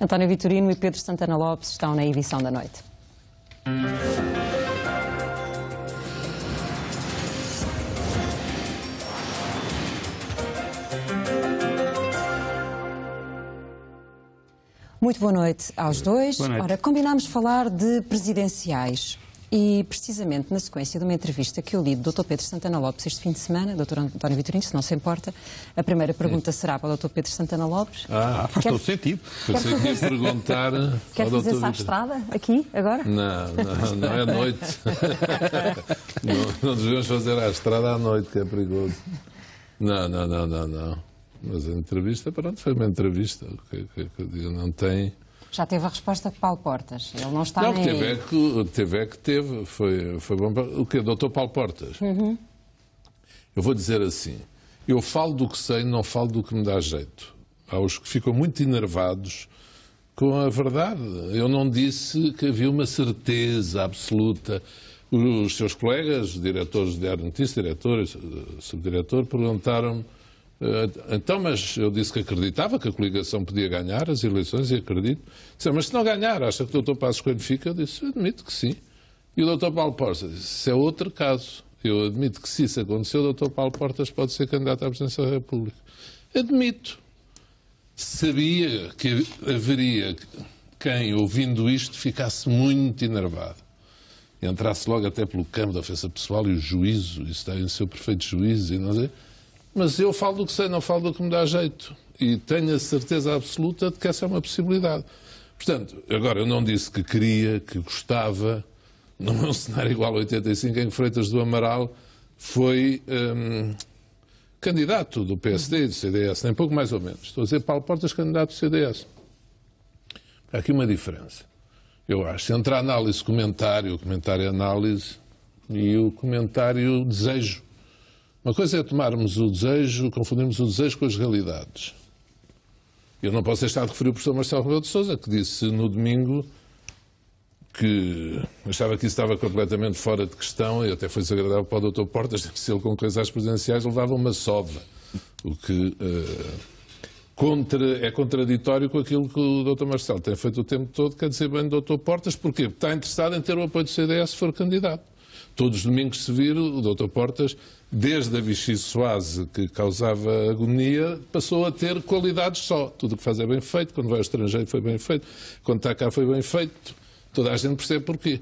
António Vitorino e Pedro Santana Lopes estão na edição da noite. Muito boa noite aos dois. noite. Ora, combinámos falar de presidenciais. E precisamente na sequência de uma entrevista que eu li do Dr. Pedro Santana Lopes este fim de semana, Dr. António Vitorino, se não se importa, a primeira pergunta é. será para o Dr. Pedro Santana Lopes. Ah, faz todo sentido. Quer que ia perguntar. Quer fazer-se à estrada, aqui, agora? Não, não, não é à noite. não, não devemos fazer a estrada à noite, que é perigoso. Não, não, não, não, não. Mas a entrevista, pronto, foi uma entrevista. Que, que, que, não tem. Já teve a resposta de Paulo Portas. Ele não está não, nem teve aí. É que, teve é que teve. Foi, foi bom para... O quê? Doutor Paulo Portas? Uhum. Eu vou dizer assim. Eu falo do que sei, não falo do que me dá jeito. Há os que ficam muito enervados com a verdade. Eu não disse que havia uma certeza absoluta. Os seus colegas, diretores de Ar Notícias diretores eh, subdiretor, perguntaram-me eh, então, mas eu disse que acreditava que a coligação podia ganhar as eleições e acredito. Disse, mas se não ganhar, acha que o doutor Passos Coelho fica? Eu disse, eu admito que sim. E o doutor Paulo Portas disse, isso é outro caso. Eu admito que se isso aconteceu, o doutor Paulo Portas pode ser candidato à presidência da República. Admito. Sabia que haveria quem, ouvindo isto, ficasse muito enervado entrasse logo até pelo campo da ofensa pessoal e o juízo, isso está em seu perfeito juízo, e não sei. Mas eu falo do que sei, não falo do que me dá jeito. E tenho a certeza absoluta de que essa é uma possibilidade. Portanto, agora, eu não disse que queria, que gostava. no meu cenário igual a 85, em que Freitas do Amaral foi hum, candidato do PSD e do CDS, nem pouco mais ou menos. Estou a dizer Paulo Portas, candidato do CDS. Há aqui uma diferença. Eu acho, entre a análise comentário, o comentário análise e o comentário desejo. Uma coisa é tomarmos o desejo, confundirmos o desejo com as realidades. Eu não posso deixar de referir o professor Marcelo Rebelo de Sousa, que disse no domingo que achava que isso estava completamente fora de questão e até foi desagradável para o doutor Portas, que se ele com às presidenciais levava uma sova, o que uh, contra, é contraditório com aquilo que o doutor Marcelo tem feito o tempo todo, quer dizer bem doutor Portas, porquê? Porque está interessado em ter o apoio do CDS se for candidato. Todos os domingos se vir, o Dr. Portas, desde a Vichy Soase, que causava agonia, passou a ter qualidades só. Tudo o que faz é bem feito, quando vai ao estrangeiro foi bem feito, quando está cá foi bem feito. Toda a gente percebe porquê.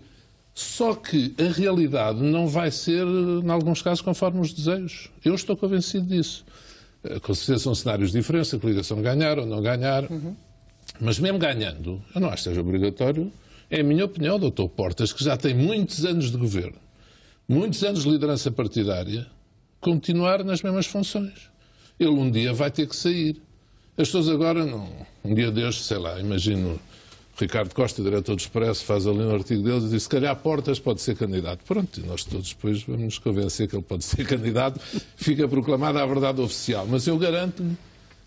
Só que a realidade não vai ser, em alguns casos, conforme os desejos. Eu estou convencido disso. Com certeza são cenários diferentes, a coligação ganhar ou não ganhar. Uhum. Mas mesmo ganhando, eu não acho que seja obrigatório. É a minha opinião, doutor Portas, que já tem muitos anos de governo muitos anos de liderança partidária, continuar nas mesmas funções. Ele um dia vai ter que sair. As pessoas agora não. Um dia deste, sei lá, imagino Ricardo Costa, diretor do Expresso, faz ali um artigo dele e diz: se calhar Portas pode ser candidato. Pronto, e nós todos depois vamos nos convencer que ele pode ser candidato. Fica proclamada a verdade oficial. Mas eu garanto-lhe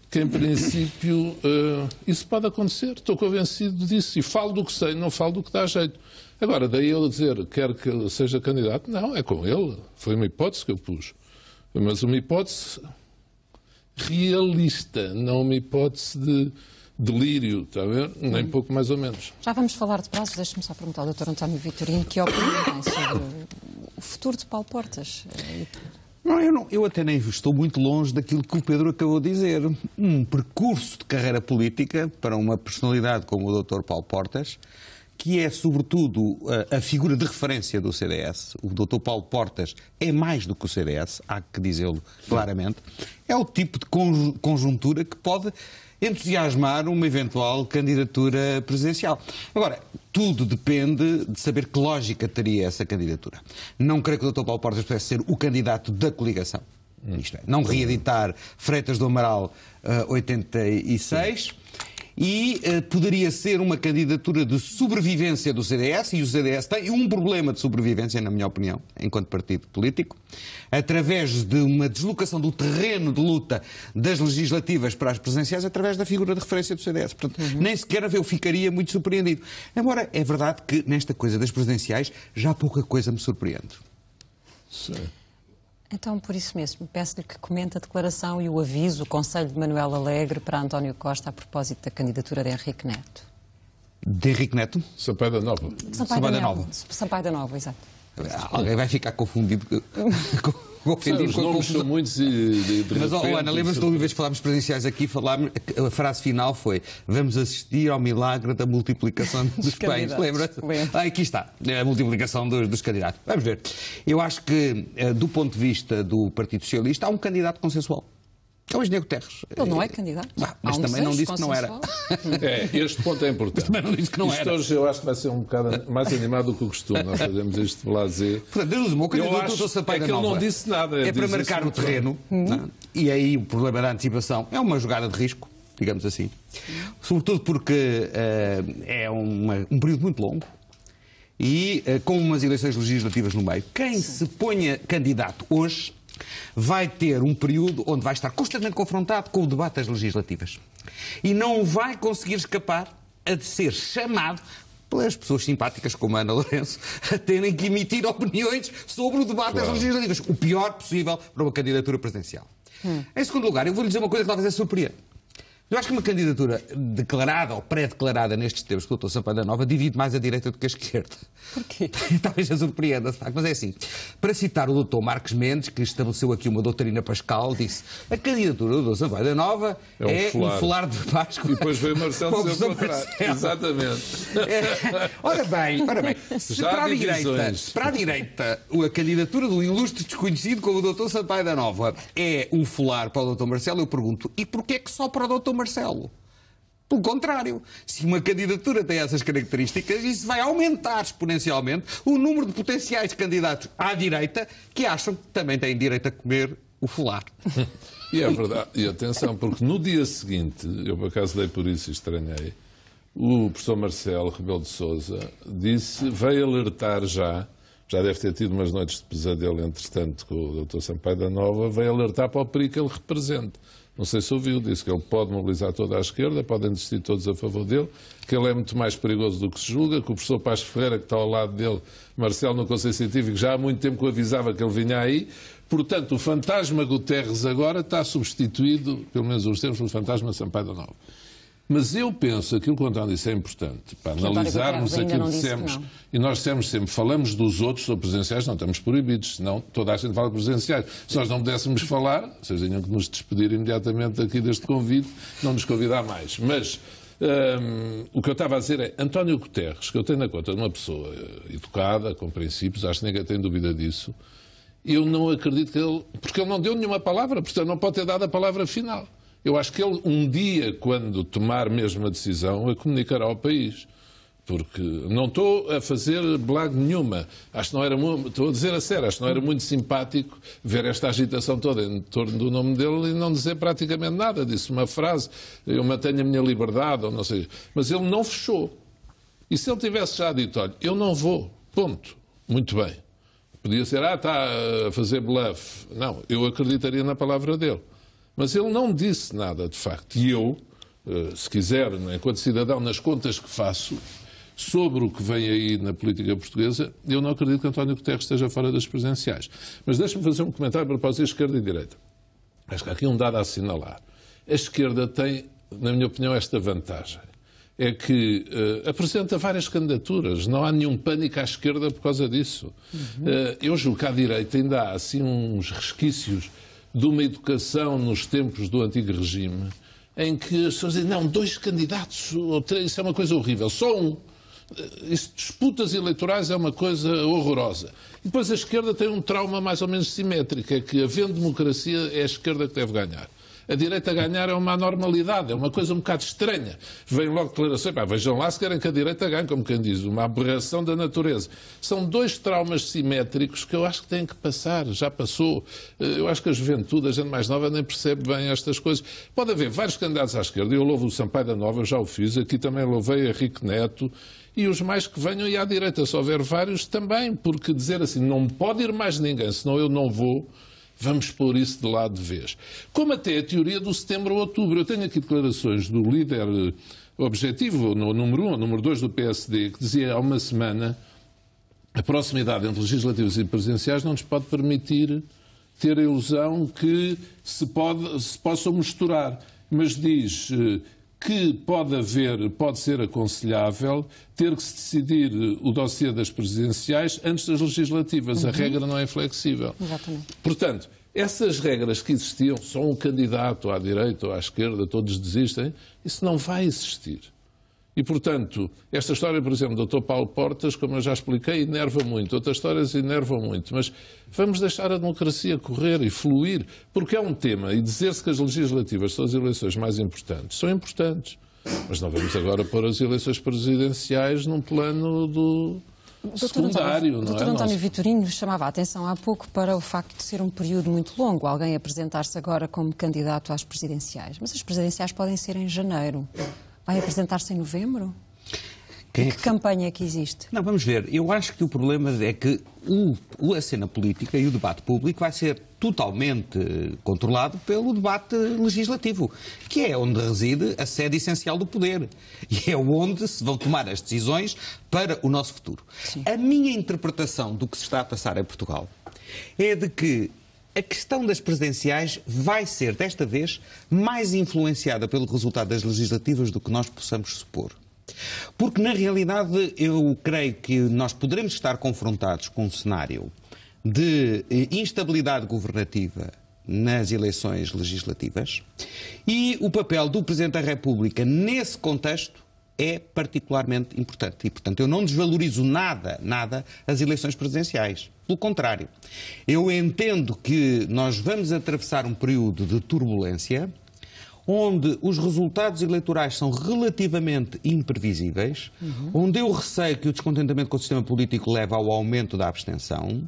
que, em princípio, uh, isso pode acontecer. Estou convencido disso. E falo do que sei, não falo do que dá jeito. Agora, daí ele dizer, quer que ele seja candidato, não, é com ele. Foi uma hipótese que eu pus. Mas uma hipótese realista, não uma hipótese de delírio, está a ver? Nem hum. pouco mais ou menos. Já vamos falar de prazos, deixe-me só perguntar ao Dr. António Vitorino que opinião tem é sobre o futuro de Paulo Portas. Eh, não, eu, não, eu até nem estou muito longe daquilo que o Pedro acabou de dizer. Um percurso de carreira política para uma personalidade como o Dr. Paulo Portas, que é sobretudo a, a figura de referência do CDS. O Dr. Paulo Portas é mais do que o CDS, há que dizê-lo claramente. É o tipo de conjuntura que pode entusiasmar uma eventual candidatura presidencial. Agora, tudo depende de saber que lógica teria essa candidatura. Não creio que o Dr. Paulo Portas pudesse ser o candidato da coligação. Isto é, não reeditar Freitas do Amaral uh, 86. Sim e uh, poderia ser uma candidatura de sobrevivência do CDS, e o CDS tem um problema de sobrevivência, na minha opinião, enquanto partido político, através de uma deslocação do terreno de luta das legislativas para as presidenciais, através da figura de referência do CDS. Portanto, uhum. nem sequer eu ficaria muito surpreendido. Embora é verdade que nesta coisa das presidenciais já pouca coisa me surpreende. Sim. Então, por isso mesmo, peço-lhe que comente a declaração e o aviso, o conselho de Manuel Alegre para António Costa a propósito da candidatura de Henrique Neto. De Henrique Neto? Sampaio da Nova. Sampaio, Sampaio da Nova. Sampaio da Nova, exato. Ah, alguém vai ficar confundido com... vou com a nomes são muitos de, de Mas, oh, Ana, lembra-se da última vez que falámos presenciais aqui, falámos, a frase final foi vamos assistir ao milagre da multiplicação dos pães. Lembra-se? Ah, aqui está, é a multiplicação dos, dos, candidatos. Vamos ver. Eu acho que, eh, do ponto de vista do Partido Socialista, há um candidato consensual que é o Diego Terres. Ele não é candidato. Ah, mas um também não disse que não era. É, este ponto é importante. Mas também não disse que não Isto era. hoje eu acho que vai ser um bocado mais animado do que o costume. Nós fazemos este lá dizer. Portanto, desde o candidato do Sapeira é que ele não disse nada. É para marcar o terreno. Uhum. É? E aí o problema da antecipação é uma jogada de risco, digamos assim. Sobretudo porque uh, é uma, um período muito longo e uh, com umas eleições legislativas no meio. Quem Sim. se ponha candidato hoje vai ter um período onde vai estar constantemente confrontado com o debate das legislativas. E não vai conseguir escapar a de ser chamado pelas pessoas simpáticas como a Ana Lourenço a terem que emitir opiniões sobre o debate claro. das legislativas. O pior possível para uma candidatura presidencial. Hum. Em segundo lugar, eu vou lhe dizer uma coisa que talvez é surpreendente. Eu acho que uma candidatura declarada ou pré-declarada nestes termos do Dr doutor Sampaio da Nova divide mais a direita do que a esquerda. Porquê? Talvez já surpreenda, mas é assim. Para citar o doutor Marcos Mendes, que estabeleceu aqui uma doutrina pascal, disse a candidatura do doutor Sampaio da Nova é um, é folar. um de Páscoa. E depois veio Marcelo dizer seu contrário. Exatamente. É. Ora bem, ora bem. Se para, a direita, para a direita, a candidatura do ilustre desconhecido como o doutor Sampaio da Nova é um folar para o doutor Marcelo, eu pergunto, e porquê é que só para o doutor Marcelo. Pelo contrário, se uma candidatura tem essas características, isso vai aumentar exponencialmente o número de potenciais candidatos à direita que acham que também têm direito a comer o fular. E é verdade, e atenção, porque no dia seguinte, eu por acaso dei por isso e estranhei, o professor Marcelo Rebelo de Souza disse, veio alertar já já deve ter tido umas noites de pesadelo, entretanto, com o Dr. Sampaio da Nova, veio alertar para o perigo que ele representa. Não sei se ouviu, disse que ele pode mobilizar toda a esquerda, podem desistir todos a favor dele, que ele é muito mais perigoso do que se julga, que o professor Paz Ferreira, que está ao lado dele, Marcelo, no Conselho Científico, já há muito tempo que o avisava que ele vinha aí. Portanto, o fantasma Guterres agora está substituído, pelo menos os termos, pelo fantasma Sampaio da Nova. Mas eu penso, aquilo que o António disse é importante, para analisarmos aquilo que dissemos. Que e nós dissemos sempre, falamos dos outros sou presenciais, não estamos proibidos, senão toda a gente fala presenciais. Se nós não pudéssemos falar, vocês tinham que nos despedir imediatamente aqui deste convite, não nos convidar mais. Mas hum, o que eu estava a dizer é, António Guterres, que eu tenho na conta de uma pessoa eh, educada, com princípios, acho que ninguém tem dúvida disso, eu não acredito que ele... Porque ele não deu nenhuma palavra, portanto não pode ter dado a palavra final. Eu acho que ele, um dia, quando tomar mesmo a decisão, a comunicará ao país. Porque não estou a fazer blague nenhuma. Acho que não era muito, estou a dizer a sério, acho que não era muito simpático ver esta agitação toda em torno do nome dele e não dizer praticamente nada. Disse uma frase, eu mantenho a minha liberdade, ou não sei. Mas ele não fechou. E se ele tivesse já dito, olha, eu não vou, ponto. Muito bem. Podia ser, ah, está a fazer bluff. Não, eu acreditaria na palavra dele. Mas ele não disse nada de facto. E eu, eh, se quiser, né, enquanto cidadão, nas contas que faço, sobre o que vem aí na política portuguesa, eu não acredito que António Guterres esteja fora das presidenciais. Mas deixe-me fazer um comentário para propósito de esquerda e direita. Acho que há aqui um dado a assinalar. A esquerda tem, na minha opinião, esta vantagem. É que uh, apresenta várias candidaturas, não há nenhum pânico à esquerda por causa disso. Uhum. Uh, eu julgo que à direita ainda há assim uns resquícios de uma educação nos tempos do antigo regime, em que as pessoas dizem, não, dois candidatos ou três, isso é uma coisa horrível, só um. Eh, isso, disputas eleitorais é uma coisa horrorosa. E depois a esquerda tem um trauma mais ou menos simétrico, é que havendo democracia é a esquerda que deve ganhar a direita ganhar é uma anormalidade, é uma coisa um bocado estranha. Vem logo declarações, pá, vejam lá se querem que a direita ganhe, como quem diz, uma aberração da natureza. São dois traumas simétricos que eu acho que têm que passar, já passou. Eh, eu acho que a juventude, a gente mais nova, nem percebe bem estas coisas. Pode haver vários candidatos à esquerda, eu louvo o Sampaio da Nova, eu já o fiz, aqui também louvei a Henrique Neto, e os mais que venham e à direita, se houver vários, também, porque dizer assim, não pode ir mais ninguém, senão eu não vou, Vamos pôr isso de lado de vez. Como até a teoria do setembro ou outubro. Eu tenho aqui declarações do líder eh, objetivo, no número 1 um, ou número 2 do PSD, que dizia há uma semana a proximidade entre legislativos e presidenciais não nos pode permitir ter a ilusão que se, pode, se possam misturar. Mas diz eh, que pode haver, pode ser aconselhável ter que se decidir o dossiê das presidenciais antes das legislativas. Uhum. A regra não é flexível. Exatamente. Portanto, essas regras que existiam, só um candidato à direita ou à esquerda, todos desistem, isso não vai existir. E, portanto, esta história, por exemplo, do Dr. Paulo Portas, como eu já expliquei, enerva muito, outras histórias enervam muito, mas vamos deixar a democracia correr e fluir, porque é um tema, e dizer-se que as legislativas são as eleições mais importantes, são importantes, mas não vamos agora pôr as eleições presidenciais num plano do, secundário, é? António, não Dr. é? António Vitorino chamava a atenção há pouco para o facto de ser um período muito longo, alguém apresentar-se agora como candidato às presidenciais. Mas as presidenciais podem ser em janeiro, Vai apresentar-se em novembro? Quem é que... campanha é que existe? Não, vamos ver. Eu acho que o problema é que o, a cena política e o debate público vai ser totalmente controlado pelo debate legislativo, que é onde reside a sede essencial do poder e é onde se vão tomar as decisões para o nosso futuro. Sim. A minha interpretação do que se está a passar em Portugal é de que a questão das presidenciais vai ser, desta vez, mais influenciada pelo resultado das legislativas do que nós possamos supor. Porque, na realidade, eu creio que nós poderemos estar confrontados com um cenário de eh, instabilidade governativa nas eleições legislativas e o papel do Presidente da República, nesse contexto, é particularmente importante. E, portanto, eu não desvalorizo nada, nada, as eleições presidenciais. Pelo contrário, eu entendo que nós vamos atravessar um período de turbulência onde os resultados eleitorais são relativamente imprevisíveis, uhum. onde eu receio que o descontentamento com o sistema político leva ao aumento da abstenção,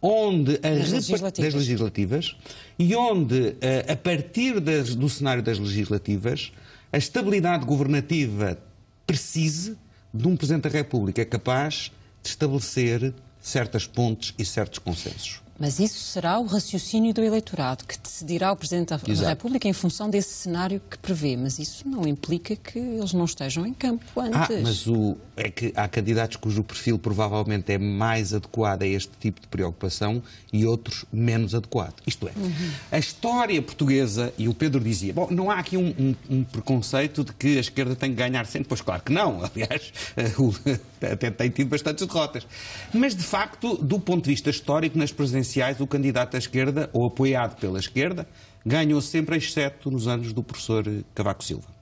onde a das, legislativas. das legislativas e onde, eh, a partir das, do cenário das legislativas, a estabilidade governativa precise de um Presidente da República capaz de estabelecer certas pontes e certos consensos. Mas isso será o raciocínio do eleitorado, que decidirá o Presidente da Exato. República em função desse cenário que prevê. Mas isso não implica que eles não estejam em campo ah, antes. Ah, mas o, é que há candidatos cujo perfil provavelmente é mais adequado a este tipo de preocupação e outros menos adequado. Isto é, uhum. a história portuguesa, e o Pedro dizia, bom, não há aqui um, um, um, preconceito de que a esquerda tem que ganhar sempre, pois claro que não, aliás, eh, até tem tido bastantes derrotas. Mas, de facto, do ponto de vista histórico, nas presidenciais, o candidato à esquerda, ou apoiado pela esquerda, ganhou sempre, exceto nos anos do professor Cavaco Silva.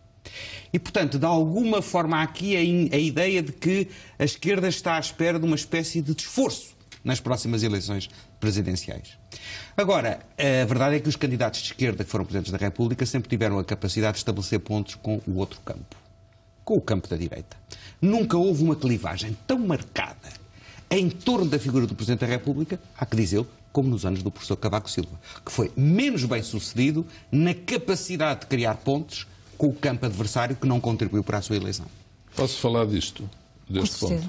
E, portanto, de alguma forma, aqui a, a ideia de que a esquerda está à espera de uma espécie de esforço nas próximas eleições presidenciais. Agora, a verdade é que os candidatos de esquerda que foram presidentes da República sempre tiveram a capacidade de estabelecer pontos com o outro campo, com o campo da direita. Nunca houve uma clivagem tão marcada em torno da figura do Presidente da República, há que dizer, como nos anos do professor Cavaco Silva, que foi menos bem sucedido na capacidade de criar pontos com o campo adversário que não contribuiu para a sua eleição. Posso falar disto, deste ponto?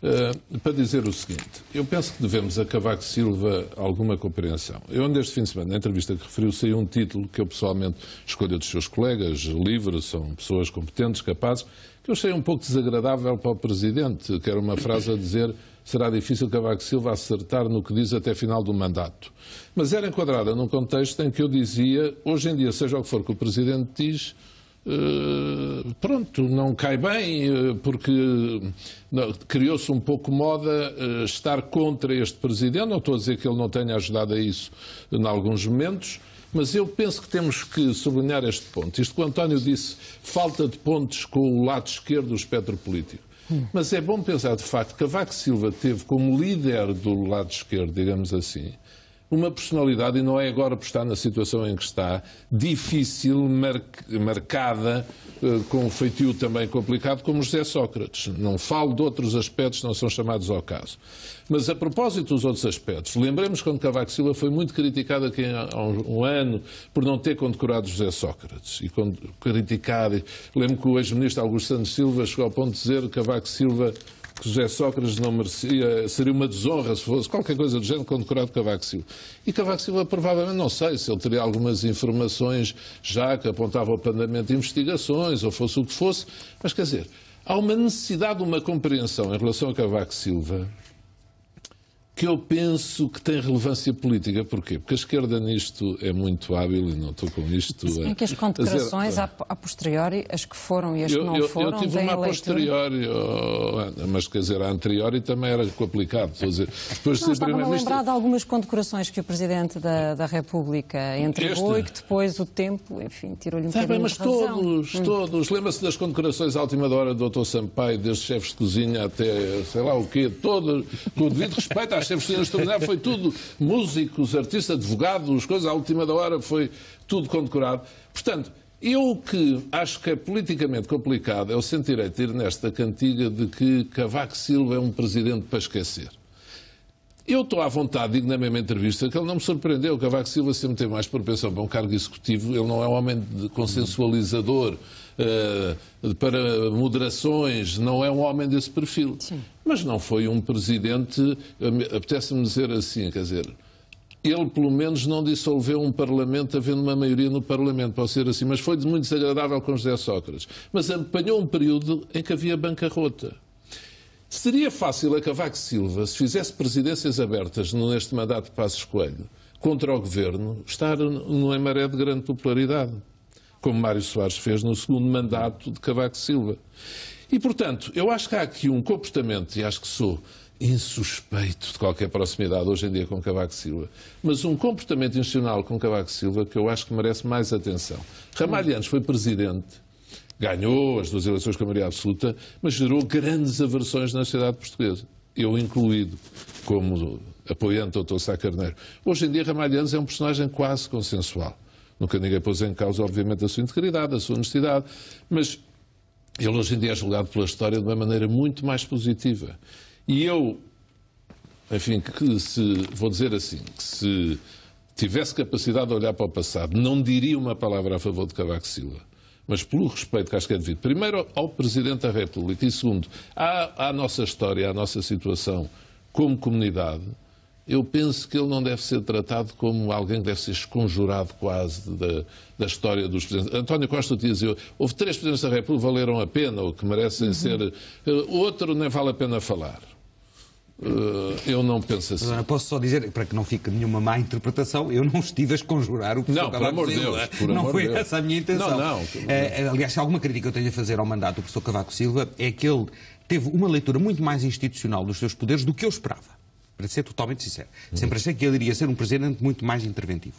Uh, para dizer o seguinte, eu penso que devemos a Cavaco Silva alguma compreensão. Eu, onde este fim de semana, na entrevista que referiu, saiu um título que eu pessoalmente escolho dos seus colegas, livres, são pessoas competentes, capazes, que eu achei um pouco desagradável para o Presidente, que era uma frase a dizer será difícil Cavaco Silva acertar no que diz até final do mandato. Mas era enquadrada num contexto em que eu dizia, hoje em dia, seja o que for que o Presidente diz, Uh, pronto, não cai bem, uh, porque criou-se um pouco moda eh, estar contra este presidente. Não estou a dizer que ele não tenha ajudado a isso em alguns momentos, mas eu penso que temos que sublinhar este ponto. Isto que o António disse, falta de pontes com o lado esquerdo do espectro político. Mas é bom pensar, de facto, que Cavaco Silva teve como líder do lado esquerdo, digamos assim, uma personalidade, e não é agora por estar na situação em que está, difícil, mar marcada, eh, com um feitio também complicado, como José Sócrates. Não falo de outros aspectos, não são chamados ao caso. Mas a propósito dos outros aspectos, lembremos quando Cavaco Silva foi muito criticado aqui há um, ano por não ter condecorado José Sócrates. E criticado, lembro que o ex-ministro Augusto Santos Silva chegou ao ponto de dizer que Cavaco Silva que José Sócrates não merecia, seria uma desonra se fosse qualquer coisa do género condecorado Cavaco Silva. E Cavaco Silva provavelmente, não sei se ele teria algumas informações já que apontavam para o andamento de investigações, ou fosse o que fosse, mas quer dizer, há uma necessidade de uma compreensão em relação a Cavaco Silva que eu penso que tem relevância política. Porquê? Porque a esquerda nisto é muito hábil e não estou com isto. é, que as condecorações, a, a posteriori, as que foram e as eu, que não eu, foram. Eu tive uma a posteriori, oh, mas quer dizer, a anteriori também era complicado. Estou a dizer, depois não, de estava-me a lembrar de algumas condecorações que o Presidente da, da República entregou este... e que depois o tempo, enfim, tirou-lhe um tá bem, mas todos, razão. Hum. todos. Lembra-se das condecorações à última hora do Dr. Sampaio, desde chefes de cozinha até sei lá o quê, todo, com o devido respeito às resto é extraordinário. Foi tudo músicos, artistas, advogados, coisas à última da hora, foi tudo condecorado. Portanto, eu o que acho que é politicamente complicado é o sentirei ir nesta cantiga de que Cavaco Silva é um presidente para esquecer. Eu estou à vontade, digo na mesma entrevista, que ele não me surpreendeu. Cavaco Silva sempre teve mais propensão para um cargo executivo. Ele não é um homem consensualizador. Eh, para moderações, não é um homem desse perfil. Sim. Mas não foi um presidente, eh, apetece-me dizer assim, quer dizer, ele pelo menos não dissolveu um Parlamento havendo uma maioria no Parlamento, pode ser assim, mas foi muito desagradável com José Sócrates. Mas apanhou um período em que havia bancarrota. Seria fácil a Cavaco Silva, se fizesse presidências abertas neste mandato de Passos Coelho, contra o governo, estar numa maré de grande popularidade como Mário Soares fez no segundo mandato de Cavaco Silva. E, portanto, eu acho que há aqui um comportamento, e acho que sou insuspeito de qualquer proximidade hoje em dia com Cavaco Silva, mas um comportamento institucional com Cavaco Silva que eu acho que merece mais atenção. Ramalho foi presidente, ganhou as duas eleições com a maioria absoluta, mas gerou grandes aversões na sociedade portuguesa, eu incluído, como apoiante do Dr. Sá Carneiro. Hoje em dia, Ramalho Antes é um personagem quase consensual. Nunca ninguém pôs em causa, obviamente, a sua integridade, a sua honestidade, mas ele hoje em dia é julgado pela história de uma maneira muito mais positiva. E eu, enfim, que se, vou dizer assim, que se tivesse capacidade de olhar para o passado, não diria uma palavra a favor de Cavaco Silva. Mas pelo respeito que acho que é devido, primeiro ao Presidente da República e segundo à, à nossa história, à nossa situação como comunidade, eu penso que ele não deve ser tratado como alguém que deve ser esconjurado quase da, da história dos presidentes. António Costa dizia, houve três presidentes da República que valeram a pena ou que merecem uhum. ser... Eh, outro nem vale a pena falar. Eh, eu não penso assim. Posso só dizer, para que não fique nenhuma má interpretação, eu não estive a esconjurar o professor Não, Cavaco por amor de Deus. Por não foi Deus. essa a minha intenção. Não, não. Eh, uh, aliás, se alguma crítica eu tenho a fazer ao mandato do professor Cavaco Silva é que ele teve uma leitura muito mais institucional dos seus poderes do que eu esperava para ser totalmente sincero. Sempre achei que ele iria ser um presidente muito mais interventivo.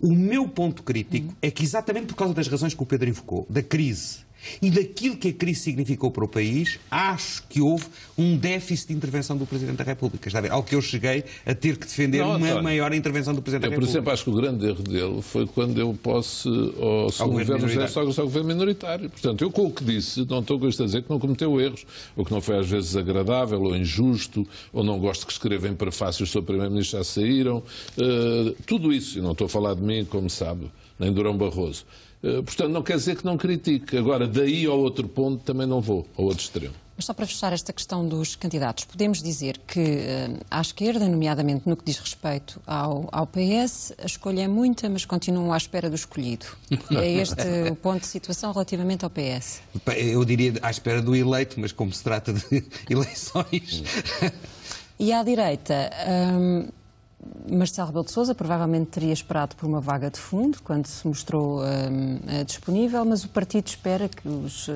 O meu ponto crítico é que, exatamente por causa das razões que o Pedro invocou, da crise e daquilo que a crise significou para o país, acho que houve um déficit de intervenção do Presidente da República. Está a ver? Ao que eu cheguei a ter que defender não, uma António, maior intervenção do Presidente eu, da República. Eu, por exemplo, acho que o grande erro dele foi quando eu posso ao, ao governo, governo, ao governo minoritário. Portanto, eu com o que disse, não estou isto a dizer que não cometeu erros, ou que não foi às vezes agradável ou injusto, ou não gosto que escrevem prefácios sobre o Primeiro-Ministro já saíram. Uh, tudo isso, e não estou a falar de mim, como sabe, nem Durão Barroso. Eh, portanto, não quer dizer que não critique. Agora, daí ao outro ponto também não vou, ao outro extremo. Mas só para fechar esta questão dos candidatos, podemos dizer que eh, à esquerda, nomeadamente no que diz respeito ao, ao PS, a escolha é muita, mas continuam à espera do escolhido. É este o ponto de situação relativamente ao PS. Eu diria à espera do eleito, mas como se trata de eleições. E à direita. Hum, Marcelo Rebelo de Sousa provavelmente teria esperado por uma vaga de fundo quando se mostrou hum, eh, disponível, mas o partido espera que os eh,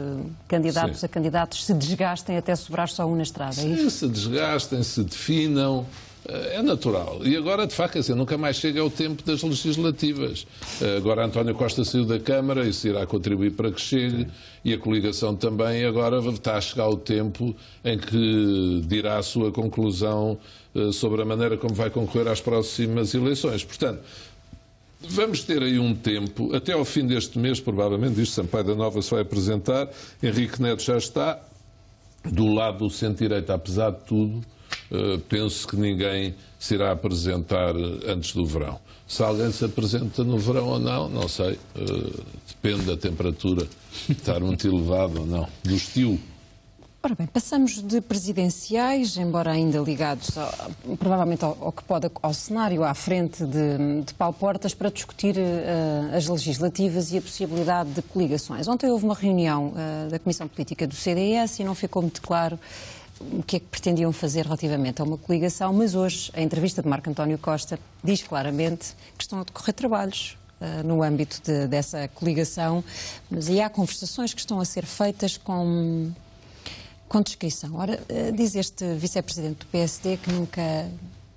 candidatos Sim. a candidatos se desgastem até sobrar só um na estrada. É Sim, é se desgastem, se definam, eh, é natural. E agora, de facto, assim, nunca mais chega ao tempo das legislativas. Eh, agora António Costa saiu da Câmara, isso irá contribuir para que chegue, e a coligação também agora está a chegar o tempo em que dirá a sua conclusão eh, sobre a maneira como vai concorrer às próximas eleições. Portanto, Vamos ter aí um tempo, até ao fim deste mês, provavelmente, isto Sampaio da Nova se vai apresentar, Henrique Neto já está, do lado do centro-direita, apesar de tudo, eh, penso que ninguém se irá apresentar eh, antes do verão. Se alguém se apresenta no verão ou não, não sei. Eh, depende da temperatura estar muito elevada ou não, do estilo. Ora bem, passamos de presidenciais, embora ainda ligados provavelmente ao, ao, que pode ao cenário à frente de, de Paulo Portas para discutir uh, as legislativas e a possibilidade de coligações. Ontem houve uma reunião uh, da Comissão Política do CDS e não ficou muito claro o que é que pretendiam fazer relativamente a uma coligação, mas hoje a entrevista de Marco António Costa diz claramente que estão a decorrer trabalhos uh, no âmbito de, dessa coligação, mas há conversações que estão a ser feitas com, com descrição. Ora, uh, diz este vice-presidente do PSD que nunca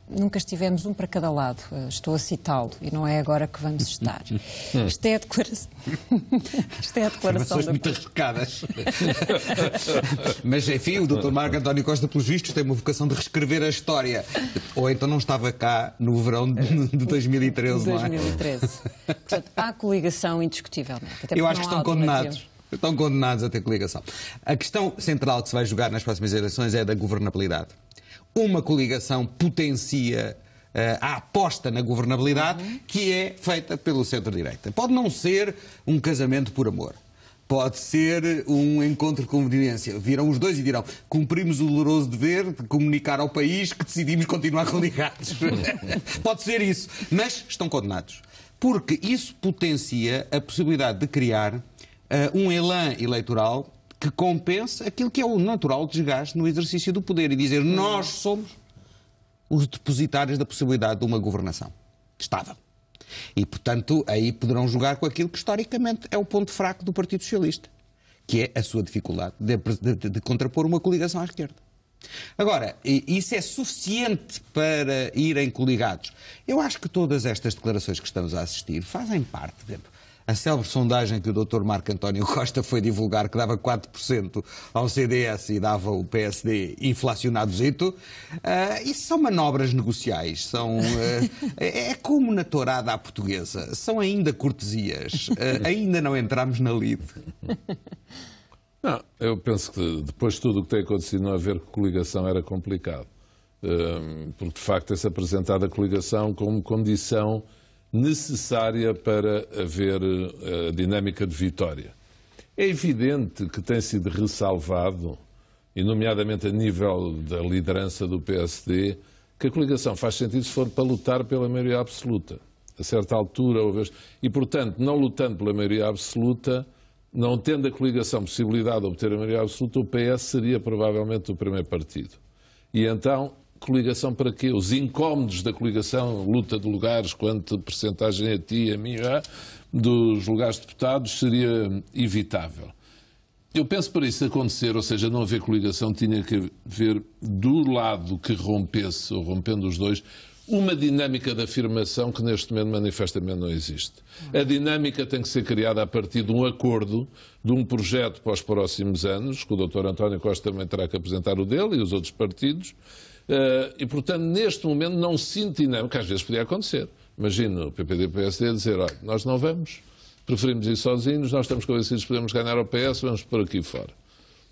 nunca estivemos um para cada lado. Eh, estou a citá-lo e não é agora que vamos estar. Isto é a declaração. Isto é a declaração. Da... muito arriscadas. Mas enfim, o Dr. Marco António Costa, pelos vistos, tem uma vocação de reescrever a história. Ou então não estava cá no verão de 2013, não é? 2013. Portanto, há coligação indiscutivelmente. Eu acho que estão condenados. Estão condenados a ter coligação. A questão central que se vai jogar nas próximas eleições é a da governabilidade uma coligação potencia eh, a aposta na governabilidade uhum. que é feita pelo centro-direita. Pode não ser um casamento por amor. Pode ser um encontro de conveniência. Virão os dois e dirão: cumprimos o doloroso dever de comunicar ao país que decidimos continuar coligados. Pode ser isso. Mas estão condenados. Porque isso potencia a possibilidade de criar uh, um elan eleitoral que compense aquilo que é o natural desgaste no exercício do poder e dizer nós somos os depositários da possibilidade de uma governação estável. E, portanto, aí poderão jogar com aquilo que historicamente é o ponto fraco do Partido Socialista, que é a sua dificuldade de, de, de contrapor uma coligação à esquerda. Agora, isso é suficiente para irem coligados? Eu acho que todas estas declarações que estamos a assistir fazem parte, por exemplo, a célebre sondagem que o Dr. Marco António Costa foi divulgar, que dava 4% ao CDS e dava o PSD inflacionado uh, isso são manobras negociais, são, uh, é como na tourada à portuguesa, são ainda cortesias, uh, ainda não entramos na lide. Não, eu penso que depois de tudo o que tem acontecido não haver coligação era complicado. Porque, de facto, é-se apresentada a coligação como condição necessária para haver a eh, dinâmica de vitória. É evidente que tem sido ressalvado, e nomeadamente a nível da liderança do PSD, que a coligação faz sentido se for para lutar pela maioria absoluta. A certa altura, houve... e portanto, não lutando pela maioria absoluta, não tendo a coligação possibilidade de obter a maioria absoluta, o PS seria provavelmente o primeiro partido. E então coligação para quê? Os incómodos da coligação, luta de lugares, quanto percentagem a é ti, a é mim, a, dos lugares deputados, seria evitável. Eu penso para isso acontecer, ou seja, não haver coligação, tinha que haver do lado que rompesse, ou rompendo os dois, uma dinâmica de afirmação que neste momento manifestamente não existe. A dinâmica tem que ser criada a partir de um acordo, de um projeto para os próximos anos, que o Dr. António Costa também terá que apresentar o dele e os outros partidos, eh, e, portanto, neste momento não sinto dinâmica, que às vezes podia acontecer. Imagino o PPD e o PSD dizer, olha, nós não vamos, preferimos ir sozinhos, nós estamos convencidos que podemos ganhar o PS, vamos por aqui fora.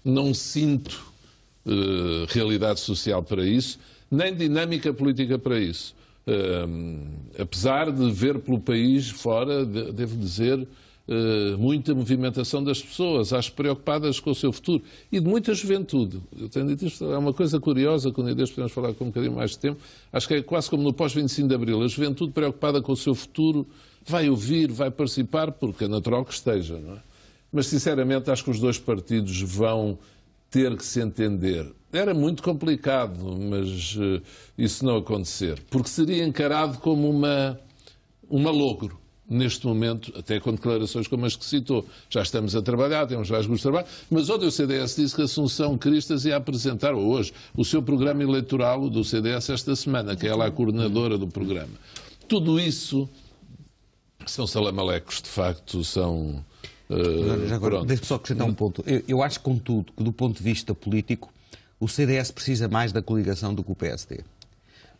Não sinto uh, realidade social para isso, nem dinâmica política para isso. Uh, apesar de ver pelo país fora, de, devo dizer, eh, muita movimentação das pessoas, às preocupadas com o seu futuro e de muita juventude. Eu tenho dito isto, é uma coisa curiosa, quando ainda podemos falar com um bocadinho mais de tempo, acho que é quase como no pós-25 de Abril, a juventude preocupada com o seu futuro vai ouvir, vai participar, porque é natural que esteja, não é? Mas, sinceramente, acho que os dois partidos vão ter que se entender. Era muito complicado, mas uh, isso não acontecer, porque seria encarado como uma, uma logro neste momento, até com declarações como as que citou. Já estamos a trabalhar, temos vários grupos de trabalho, mas ontem o CDS disse que Assunção Cristas ia apresentar hoje o seu programa eleitoral do CDS esta semana, que é ela a coordenadora do programa. Tudo isso são salamalecos, de facto, são... Uh, agora, deixa-me só acrescentar um ponto. Eu, eu acho, contudo, que do ponto de vista político, o CDS precisa mais da coligação do que o PSD.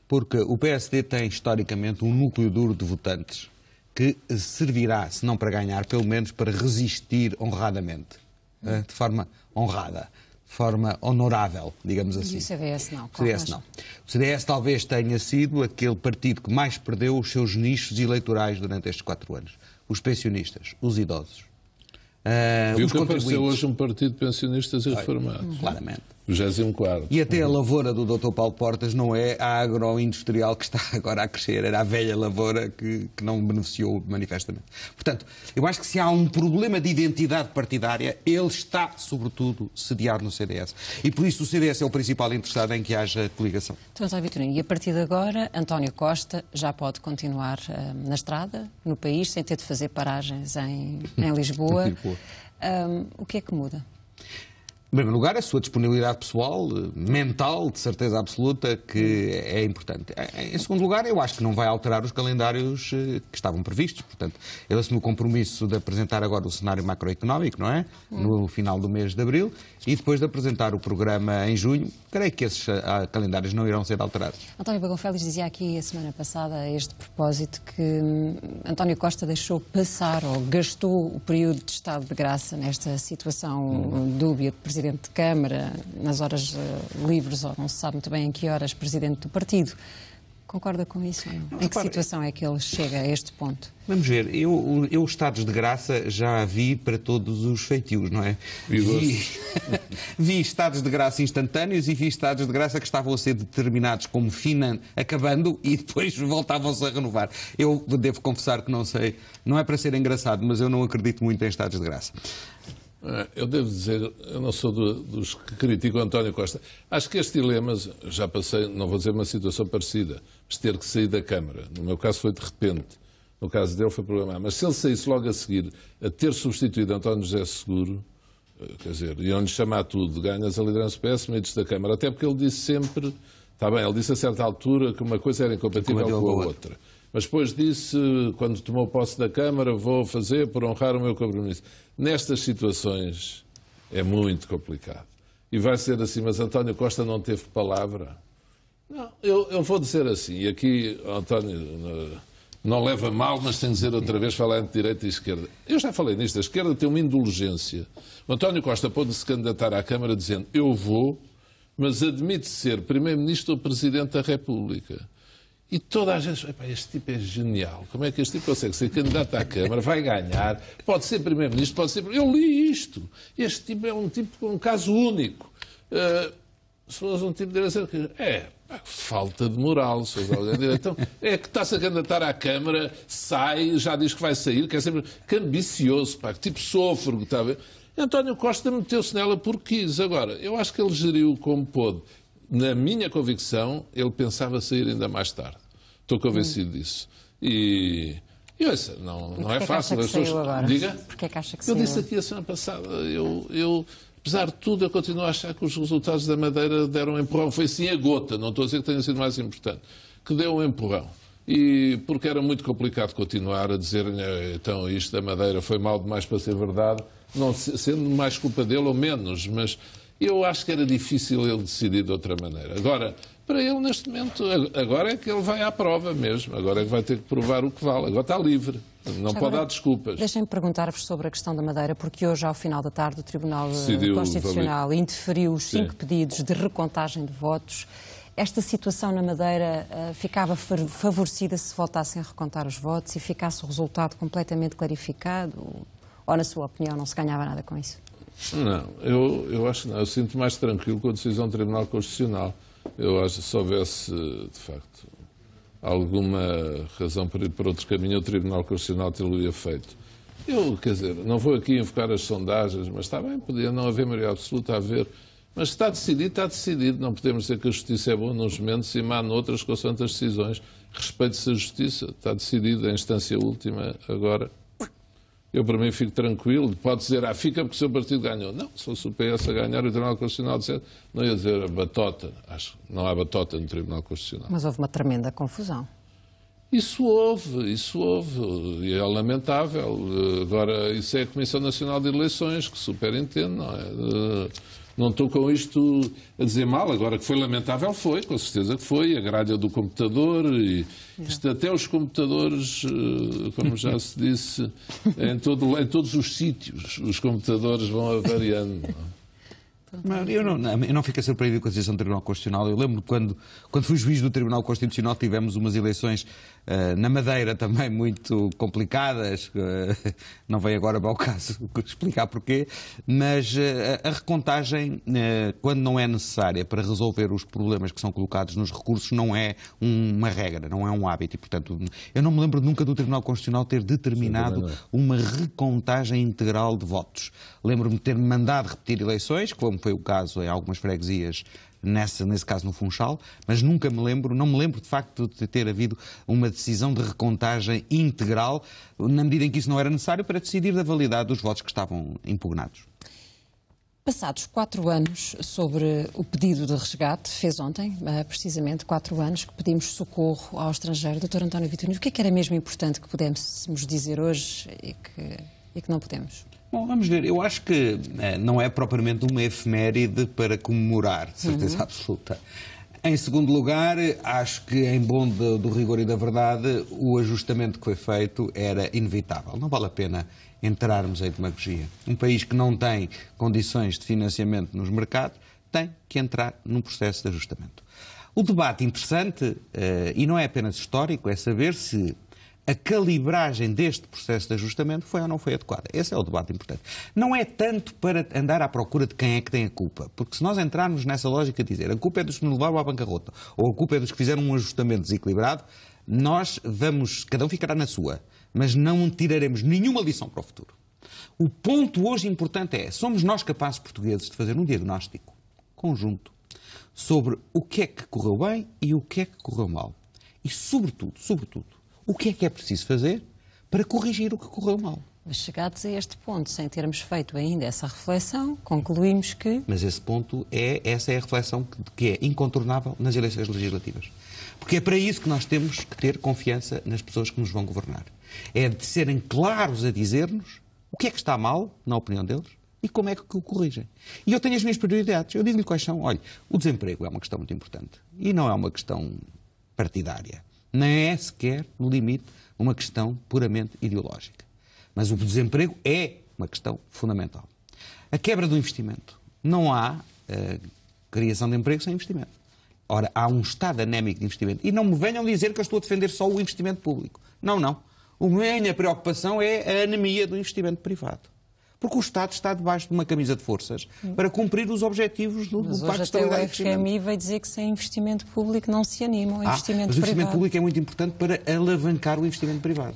Porque o PSD tem, historicamente, um núcleo duro de votantes que servirá, se não para ganhar, pelo menos para resistir honradamente, eh, de forma honrada forma honorável, digamos assim. E o assim. CDS não. O CDS não. O CDS talvez tenha sido aquele partido que mais perdeu os seus nichos eleitorais durante estes quatro anos. Os pensionistas, os idosos, uh, Viu os que apareceu hoje um partido de pensionistas e reformados. Claramente. 24. E até a lavoura do Dr. Paulo Portas não é a agroindustrial que está agora a crescer, era a velha lavoura que, que não beneficiou manifestamente. Portanto, eu acho que se há um problema de identidade partidária, ele está, sobretudo, sediado no CDS. E por isso o CDS é o principal interessado em que haja coligação. Então, Zé Vitorino, e a partir de agora, António Costa já pode continuar eh, na estrada, no país, sem ter de fazer paragens em, em Lisboa. o que é que muda? Em primeiro lugar, a sua disponibilidade pessoal, eh, mental, de certeza absoluta, que é importante. Eh, eh, em segundo lugar, eu acho que não vai alterar os calendários que estavam previstos. Portanto, ele assumiu o compromisso de apresentar agora o cenário macroeconómico, não é? No final do mês de abril, e depois de apresentar o programa em junho. Creio que esses calendários não irão ser alterados. António Bagonfeles dizia aqui a semana passada, a este propósito, que hum, António Costa deixou passar ou gastou o período de estado de graça nesta situação uhum. hum, dúbia de presidência presidente de Câmara, nas horas uh, livres, ou não se sabe muito bem em que horas, presidente do partido. Concorda com isso? Não? em que repara, situação é que ele chega a este ponto? Vamos ver, eu, eu estados de graça já vi para todos os feitios, não é? Vi, vi estados de graça instantâneos e vi estados de graça que estavam a ser determinados como finan, acabando e depois voltavam-se a renovar. Eu devo confessar que não sei, não é para ser engraçado, mas eu não acredito muito em estados de graça. É, eu devo dizer, eu não sou do, dos que criticam António Costa. Acho que este dilema, já passei, não vou dizer uma situação parecida, mas ter que sair da Câmara. No meu caso foi de repente, no caso dele foi programado. Mas se ele saísse logo a seguir a ter substituído António José Seguro, eh, quer dizer, e onde chamar tudo, ganhas a liderança péssima PS, medos da Câmara. Até porque ele disse sempre, está bem, ele disse a certa altura que uma coisa era incompatível com a outra. Mas depois disse, quando tomou posse da Câmara, vou fazer por honrar o meu compromisso. Nestas situações é muito complicado. E vai ser assim, mas António Costa não teve palavra. Não, eu, eu vou dizer assim, e aqui, António, não, leva mal, mas tem de dizer outra vez, falar entre direita e esquerda. Eu já falei nisto, a esquerda tem uma indulgência. O António Costa pode se candidatar à Câmara dizendo eu vou, mas admite ser Primeiro-Ministro ou Presidente da República. E toda a gente. Epá, este tipo é genial. Como é que este tipo consegue ser candidato à Câmara? Vai ganhar, pode ser Primeiro-Ministro, pode ser. Eu li isto. Este tipo é um tipo, com um caso único. Eh, se fosse um tipo de direção. É, falta de moral. Se fosse alguém direito. Então, é que está-se a candidatar à Câmara, sai, já diz que vai sair, que é sempre. Que ambicioso, pá, que tipo sôfrego, está a ver? António Costa meteu-se nela porque quis. Agora, eu acho que ele geriu como pôde na minha convicção, ele pensava sair ainda mais tarde. Estou convencido hum. disso. E, e ouça, não, e não é fácil. Que as pessoas... agora? Diga. Porque é que acha que eu saiu? disse aqui a semana passada, eu, eu, apesar de tudo, eu continuo a achar que os resultados da Madeira deram um empurrão. Foi sim a gota, não estou a dizer que tenha sido mais importante, que deu um empurrão. E porque era muito complicado continuar a dizer, né, então isto da Madeira foi mal demais para ser verdade, não sendo mais culpa dele ou menos, mas eu acho que era difícil ele decidir de outra maneira. Agora, para ele, neste momento, agora é que ele vai à prova mesmo, agora é que vai ter que provar o que vale, agora está livre. Não pode dar desculpas. Deixem-me perguntar-vos sobre a questão da Madeira, porque hoje, ao final da tarde, o Tribunal Decidiu, Constitucional interferiu os cinco Sim. pedidos de recontagem de votos. Esta situação na Madeira uh, ficava favorecida se voltassem a recontar os votos e ficasse o resultado completamente clarificado? Ou, na sua opinião, não se ganhava nada com isso? Não, eu, eu acho não. Eu sinto mais tranquilo com a decisão do Tribunal Constitucional. Eu acho que se houvesse, de facto, alguma razão para ir para outro caminho, o Tribunal Constitucional teria feito. Eu, quer dizer, não vou aqui invocar as sondagens, mas está bem, podia não haver maioria absoluta, a ver, Mas está decidido, está decidido. Não podemos dizer que a justiça é boa nos momentos e má noutras, com as decisões. Respeite-se a justiça, está decidido, é a instância última agora eu, para mim, fico tranquilo. Pode dizer, ah, fica porque o seu partido ganhou. Não, se fosse o PS a ganhar, o Tribunal Constitucional disse, não ia dizer a batota. Acho que não há batota no Tribunal Constitucional. Mas houve uma tremenda confusão. Isso houve, isso houve. E é lamentável. Agora, isso é a Comissão Nacional de Eleições que superentende, não é? Eh, não estou com isto a dizer mal, agora que foi lamentável, foi, com certeza que foi, a grade é do computador, e isto, até os computadores, eh, como já se disse, em, todo, em todos os sítios os computadores vão avariando. É? Então tá. eu não, eu não fico surpreendido com a decisão do Tribunal Constitucional. Eu lembro quando, quando fui juiz do Tribunal Constitucional, tivemos umas eleições eh, na Madeira também muito complicadas, eh, não vem agora ao caso explicar porquê, mas eh, a recontagem, quando não é necessária para resolver os problemas que são colocados nos recursos, não é uma regra, não é um hábito. E, portanto, eu não me lembro nunca do Tribunal Constitucional ter determinado uma recontagem integral de votos. Lembro-me de ter mandado repetir eleições, como foi o caso em algumas freguesias nesse, nesse caso no Funchal, mas nunca me lembro, não me lembro de facto de ter havido uma decisão de recontagem integral, na medida em que isso não era necessário para decidir da validade dos votos que estavam impugnados. Passados quatro anos sobre o pedido de resgate, fez ontem, eh, precisamente quatro anos, que pedimos socorro ao estrangeiro. Doutor António Vitorino, o que é que era mesmo importante que pudéssemos dizer hoje e que, e que não podemos? Bom, vamos ver. Eu acho que eh, não é propriamente uma efeméride para comemorar, de certeza uhum. absoluta. Em segundo lugar, acho que, em bom do, do, rigor e da verdade, o ajustamento que foi feito era inevitável. Não vale a pena entrarmos em demagogia. Um país que não tem condições de financiamento nos mercados tem que entrar num processo de ajustamento. O debate interessante, eh, e não é apenas histórico, é saber se a calibragem deste processo de ajustamento foi ou não foi adequada. Esse é o debate importante. Não é tanto para andar à procura de quem é que tem a culpa, porque se nós entrarmos nessa lógica de dizer a culpa é dos que nos levaram à bancarrota ou a culpa é dos que fizeram um ajustamento desequilibrado, nós vamos, cada um ficará na sua, mas não tiraremos nenhuma lição para o futuro. O ponto hoje importante é, somos nós capazes portugueses de fazer um diagnóstico conjunto sobre o que é que correu bem e o que é que correu mal. E sobretudo, sobretudo, o que é que é preciso fazer para corrigir o que correu mal. Mas chegados a este ponto, sem termos feito ainda essa reflexão, concluímos que. Mas esse ponto é, essa é a reflexão que é incontornável nas eleições legislativas. Porque é para isso que nós temos que ter confiança nas pessoas que nos vão governar. É de serem claros a dizer-nos o que é que está mal, na opinião deles, e como é que o corrigem. E eu tenho as minhas prioridades. Eu digo-lhe quais são. Olha, o desemprego é uma questão muito importante. E não é uma questão partidária nem é sequer, no limite, uma questão puramente ideológica. Mas o desemprego é uma questão fundamental. A quebra do investimento. Não há uh, criação de emprego sem investimento. Ora, há um estado anémico de investimento. E não me venham dizer que eu estou a defender só o investimento público. Não, não. A minha preocupação é a anemia do investimento privado. Porque o Estado está debaixo de uma camisa de forças para cumprir os objetivos do, do Pacto de Estabilidade o FMI vai dizer que sem investimento público não se animam, o ah, investimento mas o investimento público é muito importante para alavancar o investimento privado.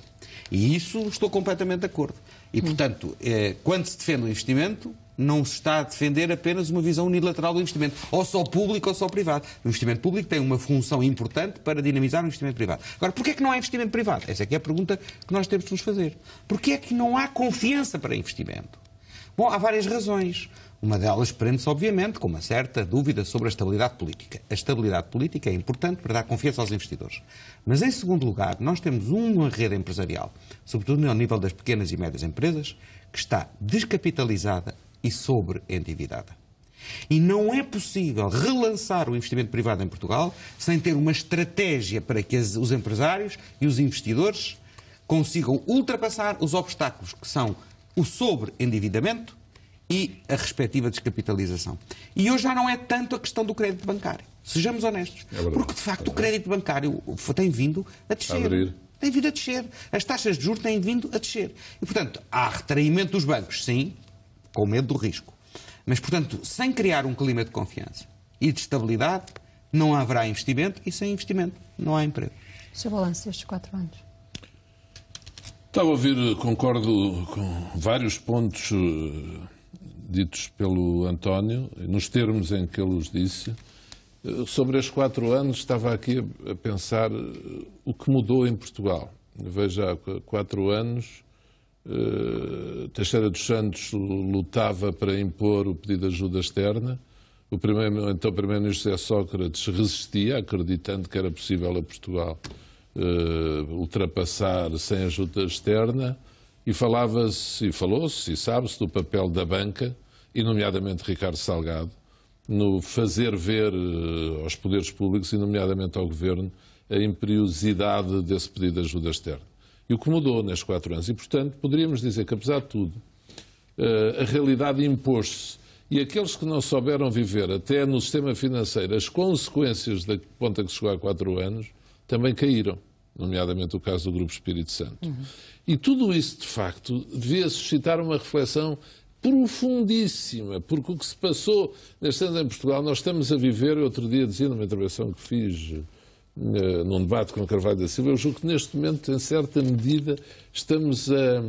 E isso estou completamente de acordo. E, portanto, eh, quando se defende o investimento, não está a defender apenas uma visão unilateral do investimento, ou só público ou só privado. O investimento público tem uma função importante para dinamizar o investimento privado. Agora, porquê é que não há investimento privado? Essa é que é a pergunta que nós temos de nos fazer. Porquê é que não há confiança para investimento? Bom, há várias razões. Uma delas prende-se, obviamente, com uma certa dúvida sobre a estabilidade política. A estabilidade política é importante para dar confiança aos investidores. Mas, em segundo lugar, nós temos uma rede empresarial, sobretudo ao nível das pequenas e médias empresas, que está descapitalizada, e sobre endividada. E não é possível relançar o investimento privado em Portugal sem ter uma estratégia para que os empresários e os investidores consigam ultrapassar os obstáculos que são o sobreendividamento e a respectiva descapitalização. E hoje já não é tanto a questão do crédito bancário. Sejamos honestos. É porque, de facto, é o crédito bancário tem vindo a descer. tem vindo a descer. As taxas de juros têm vindo a descer. E, portanto, há retraimento dos bancos, sim, com medo do risco. Mas, portanto, sem criar um clima de confiança e de estabilidade, não haverá investimento e sem investimento não há emprego. O seu balanço destes quatro anos? Estava a ouvir, concordo com vários pontos eh, ditos pelo António, nos termos em que ele os disse. Eh, sobre estes quatro anos, estava aqui a pensar eh, o que mudou em Portugal. Veja, há quatro anos eh, Teixeira dos Santos lutava para impor o pedido de ajuda externa. O primeiro, então Primeiro-Ministro José Sócrates resistia, acreditando que era possível a Portugal uh, ultrapassar sem ajuda externa, e falava-se, e falou-se, e sabe-se, do papel da banca, e nomeadamente Ricardo Salgado, no fazer ver uh, aos poderes públicos, e nomeadamente ao Governo, a imperiosidade desse pedido de ajuda externa e o que mudou nestes quatro anos. E, portanto, poderíamos dizer que, apesar de tudo, eh, a realidade impôs-se. E aqueles que não souberam viver até no sistema financeiro as consequências da ponta que chegou há quatro anos também caíram, nomeadamente o caso do Grupo Espírito Santo. Uhum. E tudo isso, de facto, devia suscitar uma reflexão profundíssima, porque o que se passou neste ano em Portugal, nós estamos a viver, outro dia dizia numa intervenção que fiz eh, num debate com Carvalho da Silva, eu julgo que neste momento, em certa medida, estamos a,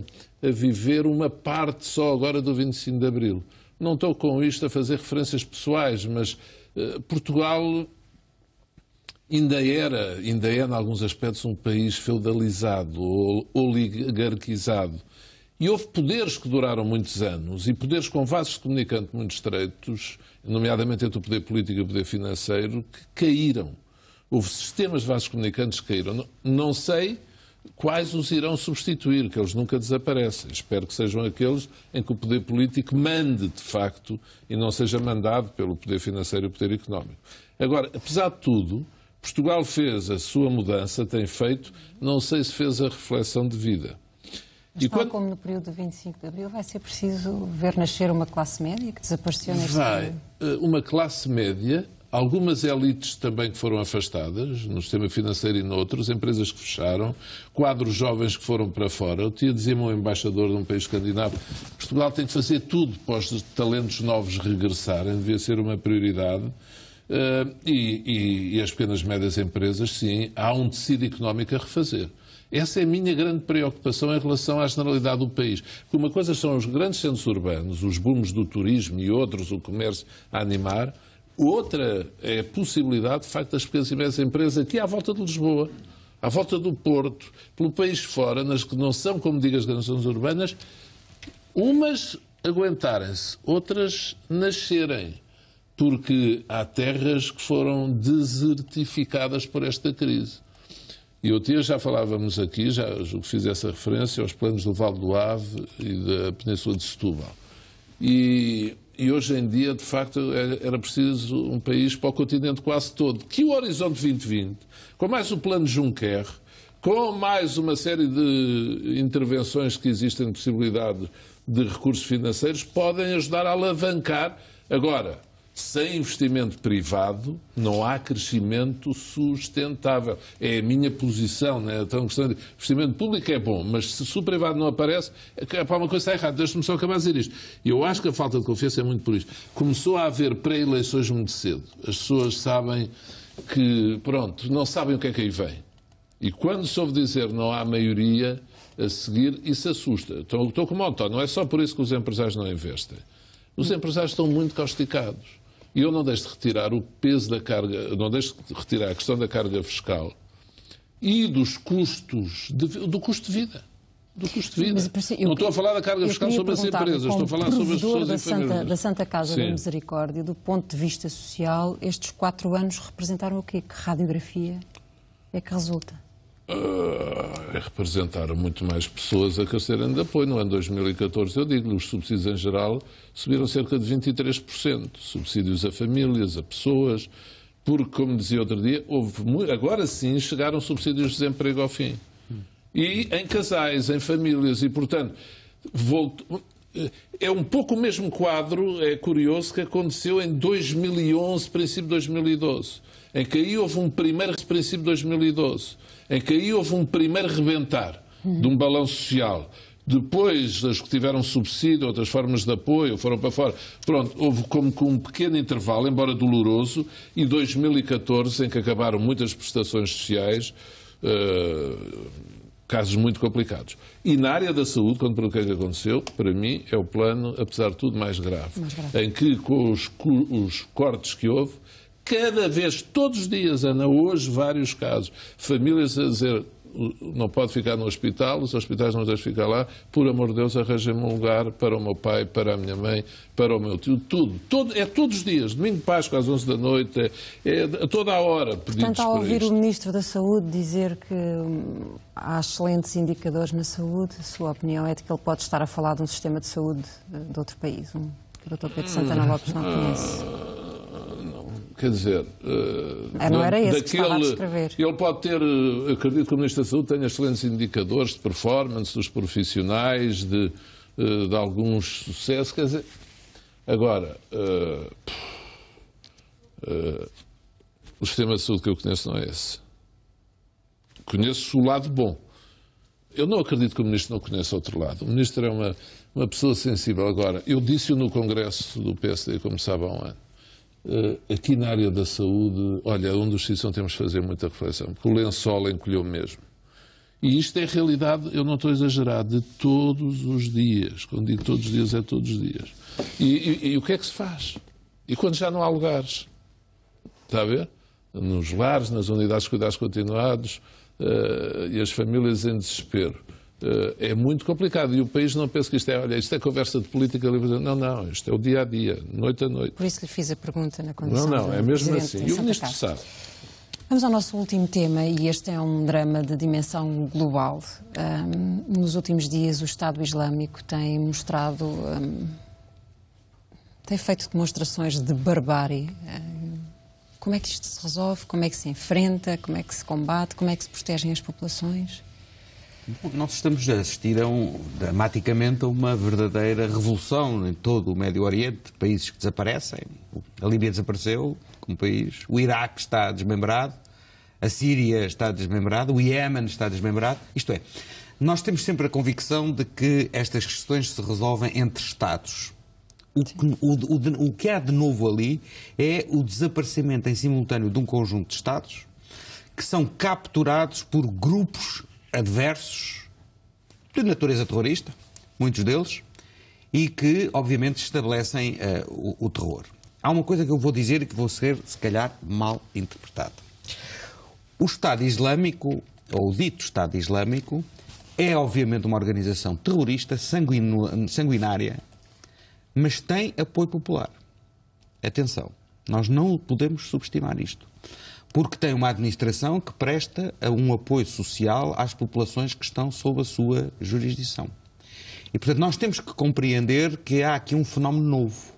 a viver uma parte só agora do 25 de Abril. Não estou com isto a fazer referências pessoais, mas eh, Portugal ainda era, ainda é, em alguns aspectos, um país feudalizado ou oligarquizado. E houve poderes que duraram muitos anos e poderes com vasos de comunicante muito estreitos, nomeadamente entre o poder político e o poder financeiro, que caíram. Houve sistemas comunicantes que caíram. Não sei quais os irão substituir, que eles nunca desaparecem. Espero que sejam aqueles em que o poder político mande, de facto, e não seja mandado pelo poder financeiro e o poder económico. Agora, apesar de tudo, Portugal fez a sua mudança, tem feito, não sei se fez a reflexão devida. Mas e tal quando... como no período de 25 de Abril, vai ser preciso ver nascer uma classe média que desapareceu neste... Vai. Eh, uma classe média algumas elites também que foram afastadas, no sistema financeiro e noutros, empresas que fecharam, quadros jovens que foram para fora. Eu tinha dizia um embaixador de um país escandinavo, Portugal tem que fazer tudo para os talentos novos regressarem, devia ser uma prioridade. Uh, e, e, e, as pequenas e médias empresas, sim, há um tecido económico a refazer. Essa é a minha grande preocupação em relação à generalidade do país. Porque uma coisa são os grandes centros urbanos, os booms do turismo e outros, o comércio a animar, Outra é eh, a possibilidade, de facto, das pequenas e médias empresas aqui é à volta de Lisboa, à volta do Porto, pelo país fora, nas que não são, como digo, as grandes zonas urbanas, umas aguentarem-se, outras nascerem, porque há terras que foram desertificadas por esta crise. E outro dia já falávamos aqui, já que fiz essa referência, aos planos do Vale do Ave e da Península de Setúbal. E e hoje em dia, de facto, era preciso um país para o continente quase todo. Que o Horizonte 2020, com mais o Plano Juncker, com mais uma série de intervenções que existem de possibilidade de recursos financeiros, podem ajudar a alavancar. Agora, sem investimento privado não há crescimento sustentável. É a minha posição. Né? Então, questão de investimento público é bom, mas se, o privado não aparece, é, é para uma coisa está errada. Deixa-me só acabar a dizer isto. Eu acho que a falta de confiança é muito por isto. Começou a haver pré-eleições muito cedo. As pessoas sabem que, pronto, não sabem o que é que aí vem. E quando soube dizer não há maioria a seguir, isso assusta. Estou, estou com o Não é só por isso que os empresários não investem. Os empresários estão muito causticados. E eu não deixo de retirar o peso da carga, não deixo de retirar a questão da carga fiscal e dos custos, de, do custo de vida. Do custo de vida. não estou a falar da carga fiscal sobre as empresas, estou a falar sobre as pessoas da Santa, da Santa Casa Sim. da Misericórdia, do ponto de vista social, estes quatro anos representaram o quê? Que radiografia é que resulta? uh, ah, é representaram muito mais pessoas a crescerem de apoio. No ano 2014, eu digo, os subsídios em geral subiram cerca de 23%. Subsídios a famílias, a pessoas, porque, como dizia outro dia, houve muito, agora sim chegaram subsídios de desemprego ao fim. E em casais, em famílias, e portanto, voltou, é um pouco o mesmo quadro, é curioso, que aconteceu em 2011, princípio de 2012, em que aí houve um primeiro princípio de 2012 em que aí houve um primeiro rebentar de um balanço social. Depois, as que tiveram subsídio, outras formas de apoio, foram para fora. Pronto, houve como que um pequeno intervalo, embora doloroso, e 2014, em que acabaram muitas prestações sociais, uh, casos muito complicados. E na área da saúde, quando pelo que é que aconteceu, para mim é o plano, apesar de tudo, mais grave. Mais grave. Em que, com os, os cortes que houve, cada vez, todos os dias, Ana, hoje, vários casos. Famílias a dizer não pode ficar no hospital, os hospitais não deixam ficar lá, por amor de Deus, arranjem-me um lugar para o meu pai, para a minha mãe, para o meu tio, tudo. Todo, é todos os dias, domingo de Páscoa às 11 da noite, é, é toda a hora pedidos Portanto, ao ouvir isto. o Ministro da Saúde dizer que hum, há excelentes indicadores na saúde, a sua opinião é de que ele pode estar a falar de um sistema de saúde eh, de outro país, um que o Dr. Pedro Santana Lopes não ah, conhece? Quer dizer, ah, não, era esse daquele, que Ele pode ter, eh, acredito que o Ministro da Saúde tenha excelentes indicadores de performance dos profissionais, de, eh, de alguns sucessos. Quer dizer, agora, uh, uh, o sistema de saúde que eu conheço não é esse. Conheço o lado bom. Eu não acredito que o Ministro não conheça outro lado. O Ministro é uma, uma pessoa sensível. Agora, eu disse-o no Congresso do PSD, como sabe, há um ano. Eh, aqui na área da saúde, olha, onde dos sítios temos de fazer muita reflexão, porque o lençol encolheu mesmo. E isto é realidade, eu não estou a exagerar, de todos os dias. Quando digo todos os dias, é todos os dias. E, e, e o que é que se faz? E quando já não há lugares? Está a ver? Nos lares, nas unidades de cuidados continuados, uh, e as famílias em desespero. Eh, é muito complicado. E o país não pensa que isto é, olha, isto é conversa de política livre. Não, não, isto é o dia a dia, noite a noite. Por isso lhe fiz a pergunta na condição Não, não, é mesmo assim. E o ministro sabe. Vamos ao nosso último tema, e este é um drama de dimensão global. Um, nos últimos dias, o Estado Islâmico tem mostrado. Um, tem feito demonstrações de barbárie. como é que isto se resolve? Como é que se enfrenta? Como é que se combate? Como é que se protegem as populações? Nós estamos a assistir a um, dramaticamente a uma verdadeira revolução em todo o Médio Oriente, países que desaparecem. A Líbia desapareceu como país, o Iraque está desmembrado, a Síria está desmembrada, o Iémen está desmembrado. Isto é, nós temos sempre a convicção de que estas questões se resolvem entre Estados. O que, o, o, o que há de novo ali é o desaparecimento em simultâneo de um conjunto de Estados que são capturados por grupos adversos de natureza terrorista, muitos deles, e que, obviamente, estabelecem uh, o, o, terror. Há uma coisa que eu vou dizer e que vou ser, se calhar, mal interpretado. O Estado Islâmico, ou o dito Estado Islâmico, é obviamente uma organização terrorista, sanguinária, mas tem apoio popular. Atenção, nós não podemos subestimar isto porque tem uma administração que presta um apoio social às populações que estão sob a sua jurisdição. E, portanto, nós temos que compreender que há aqui um fenómeno novo,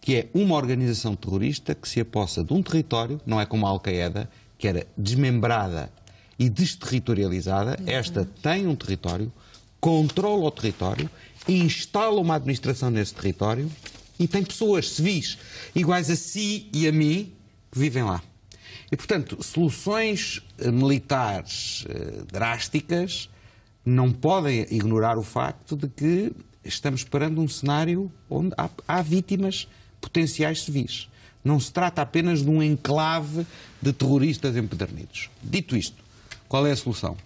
que é uma organização terrorista que se apossa de um território, não é como a Al-Qaeda, que era desmembrada e desterritorializada, uhum. esta tem um território, controla o território, instala uma administração nesse território e tem pessoas civis iguais a si e a mim que vivem lá. E, portanto, soluções eh, militares eh, drásticas não podem ignorar o facto de que estamos perante um cenário onde há, há vítimas potenciais civis. Não se trata apenas de um enclave de terroristas empedernidos. Dito isto, qual é a solução?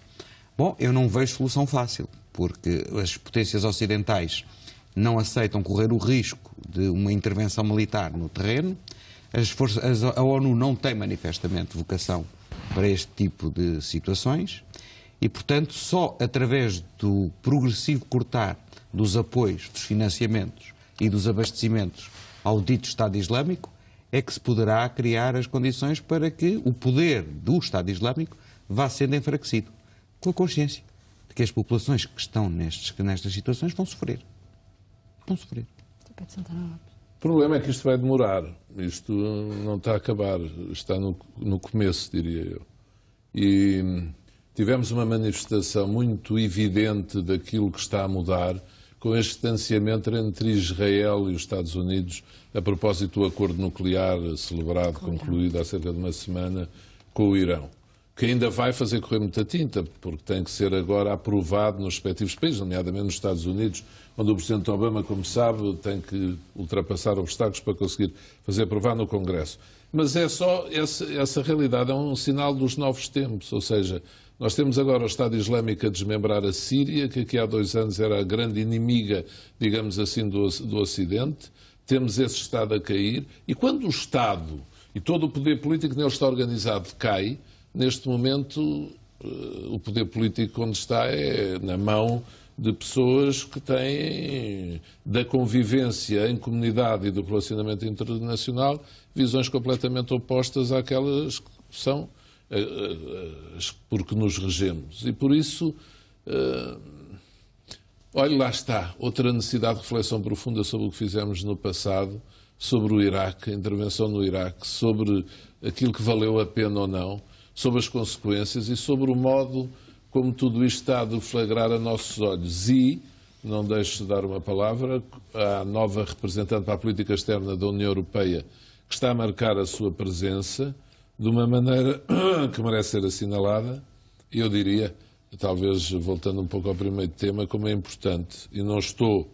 Bom, eu não vejo solução fácil, porque as potências ocidentais não aceitam correr o risco de uma intervenção militar no terreno. As forças, a ONU não tem manifestamente vocação para este tipo de situações e, portanto, só através do progressivo cortar dos apoios, dos financiamentos e dos abastecimentos ao dito Estado Islâmico é que se poderá criar as condições para que o poder do Estado Islâmico vá sendo enfraquecido, com a consciência de que as populações que estão nestes, nestas situações vão sofrer. Vão sofrer. Tipo, o problema é que isto vai demorar. Isto não está a acabar. Está no, no começo, diria eu. E hum, tivemos uma manifestação muito evidente daquilo que está a mudar com este distanciamento entre Israel e os Estados Unidos a propósito do acordo nuclear celebrado, concluído há cerca de uma semana, com o Irão que ainda vai fazer correr muita tinta, porque tem que ser agora aprovado nos respectivos países, nomeadamente nos Estados Unidos, onde o Presidente Obama, como sabe, tem que ultrapassar obstáculos para conseguir fazer aprovar no Congresso. Mas é só essa, essa realidade, é um sinal dos novos tempos, ou seja, nós temos agora o Estado Islâmico a desmembrar a Síria, que aqui há dois anos era a grande inimiga, digamos assim, do, do Ocidente, temos esse Estado a cair, e quando o Estado e todo o poder político nele está organizado cai, Neste momento, eh, o poder político onde está é na mão de pessoas que têm da convivência em comunidade e do relacionamento internacional visões completamente opostas àquelas que são eh, eh, as porque nos regemos. E por isso, olha, lá está outra necessidade de reflexão profunda sobre o que fizemos no passado, sobre o Iraque, a intervenção no Iraque, sobre aquilo que valeu a pena ou não sobre as consequências e sobre o modo como tudo isto está a deflagrar a nossos olhos. E, não deixo de dar uma palavra à nova representante para a política externa da União Europeia, que está a marcar a sua presença de uma maneira que merece ser assinalada, eu diria, talvez voltando um pouco ao primeiro tema, como é importante, e não estou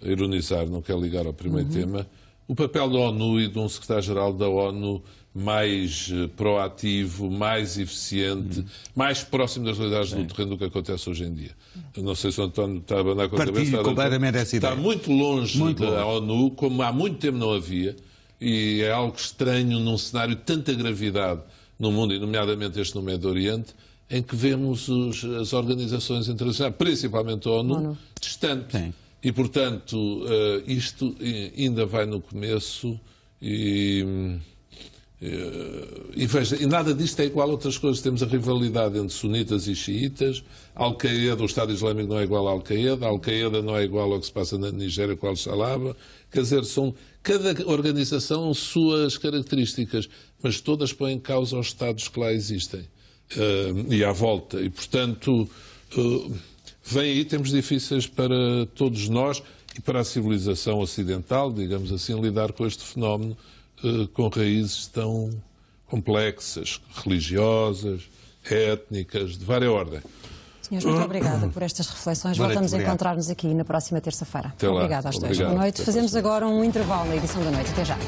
a ironizar, não quero ligar ao primeiro uhum. tema, o papel da ONU e de um secretário-geral da ONU mais eh, proativo, mais eficiente, uhum. mais próximo das realidades Sim. do terreno do que acontece hoje em dia. Eu não sei se o António está a andar com a cabeça. completamente essa ideia. está muito longe muito da longe. ONU, como há muito tempo não havia, e é algo estranho num cenário de tanta gravidade no mundo, e nomeadamente este no Médio Oriente, em que vemos os, as organizações internacionais, principalmente a ONU, ONU. distantes. Sim. E, portanto, eh, isto ainda vai no começo e, eh, e, veja, e nada disto é igual a outras coisas. Temos a rivalidade entre sunitas e xiitas. Al-Qaeda, o Estado Islâmico não é igual à Al-Qaeda. Al-Qaeda não é igual ao que se passa na Nigéria com al shalaba Quer dizer, são, cada organização suas características, mas todas põem em causa os Estados que lá existem. Uh, e à volta. E, portanto... Uh, vem aí tempos difíceis para todos nós e para a civilização ocidental, digamos assim, lidar com este fenómeno eh, com raízes tão complexas, religiosas, étnicas, de várias ordem. Senhores, muito obrigada por estas reflexões. Boa Voltamos noite, a encontrar-nos aqui na próxima terça-feira. Obrigada às dois. Boa noite. Até Fazemos agora um intervalo na edição da noite. Até já.